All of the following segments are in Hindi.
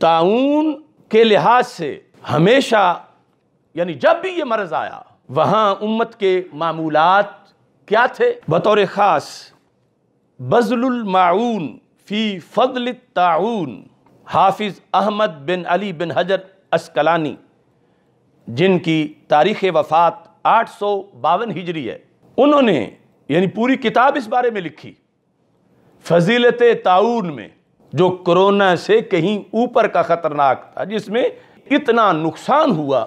ताउन के लिहाज से हमेशा यानी जब भी ये मर्ज़ आया वहाँ उम्मत के मामूलत क्या थे बतौर ख़ास बज़लमाउन फ़ी फ़ल ताउन हाफिज़ अहमद बिन अली बिन हजर अस्कलानी जिनकी तारीख़ वफ़ात आठ सौ बावन हिजरी है उन्होंने यानी पूरी किताब इस बारे में लिखी फजीलत ताउन में जो कोरोना से कहीं ऊपर का ख़तरनाक था जिसमें इतना नुकसान हुआ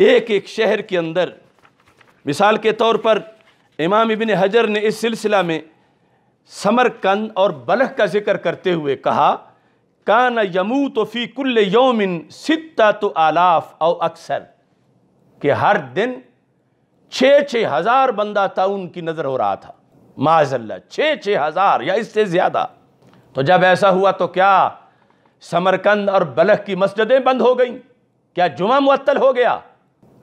एक एक शहर के अंदर मिसाल के तौर पर इमाम इबिन हजर ने इस सिलसिला में समरकंद और बलह का जिक्र करते हुए कहा कान यमू तो फ़ी कुल योमिन सिता तो आलाफ और अक्सर कि हर दिन छः छः हज़ार बंदा ताउन की नज़र हो रहा था माजल्ला छः छः हज़ार या इससे ज़्यादा तो जब ऐसा हुआ तो क्या समरकंद और बलह की मस्जिदें बंद हो गईं क्या जुमा मुअत्तल हो गया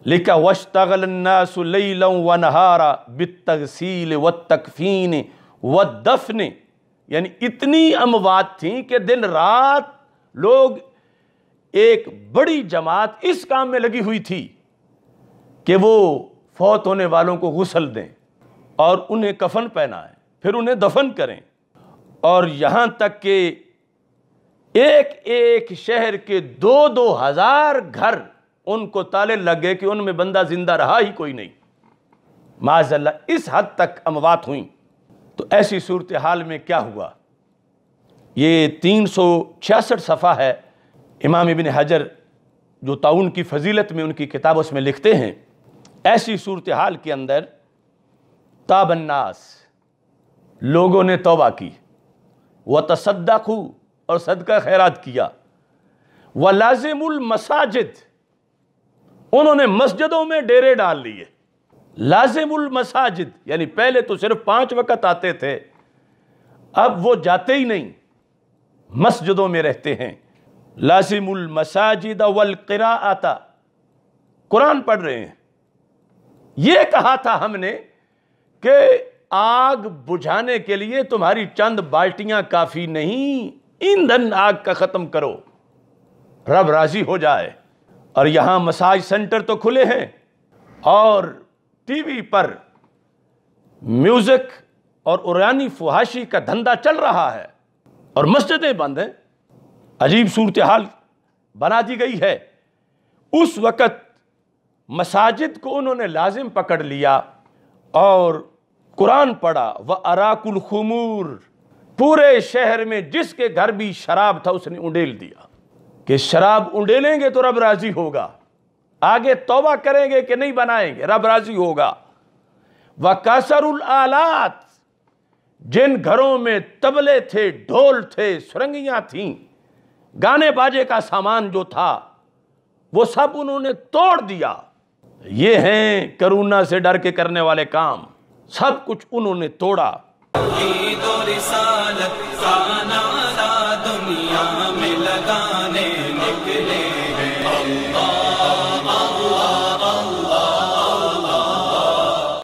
लिखा वशतगल व नहारा बितगसील व तकफीन व दफन यानी इतनी अमवात थी कि दिन रात लोग एक बड़ी जमात इस काम में लगी हुई थी कि वो फौत होने वालों को गुसल दें और उन्हें कफन पहनाएं फिर उन्हें दफन करें और यहाँ तक कि एक एक शहर के दो दो हज़ार घर उनको ताले लग गए कि उनमें बंदा ज़िंदा रहा ही कोई नहीं माजल्ला इस हद तक अमवात हुई तो ऐसी सूरत हाल में क्या हुआ ये तीन सौ छियासठ सफ़ा है इमाम इबिन हजर जो ताउन की फजीलत में उनकी किताब उसमें लिखते हैं ऐसी सूरत हाल के अंदर ताबन्नास लोगों ने तोबा की व खू और सदका खैरात किया व लाजिमसाजिद उन्होंने मस्जिदों में डेरे डाल लिए लाजिमसाजिद यानी पहले तो सिर्फ पांच वक़्त आते थे अब वो जाते ही नहीं मस्जिदों में रहते हैं लाजिमसाजिद किरा आता कुरान पढ़ रहे हैं ये कहा था हमने कि आग बुझाने के लिए तुम्हारी चंद बाल्टियां काफी नहीं ईंधन आग का ख़त्म करो रब राज़ी हो जाए और यहां मसाज सेंटर तो खुले हैं और टीवी पर म्यूज़िक और उरानी फुहाशी का धंधा चल रहा है और मस्जिदें बंद हैं अजीब सूरत हाल बना दी गई है उस वक़्त मसाजिद को उन्होंने लाजिम पकड़ लिया और कुरान पढ़ा व अराकुल खमूर पूरे शहर में जिसके घर भी शराब था उसने उंडेल दिया कि शराब उंडेलेंगे तो रब राजी होगा आगे तोबा करेंगे कि नहीं बनाएंगे रब राजी होगा व कासरुल आलात जिन घरों में तबले थे ढोल थे सुरंगियां थीं गाने बाजे का सामान जो था वो सब उन्होंने तोड़ दिया ये हैं करुणा से डर के करने वाले काम सब कुछ उन्होंने तोड़ा दुनिया में लगाने निकले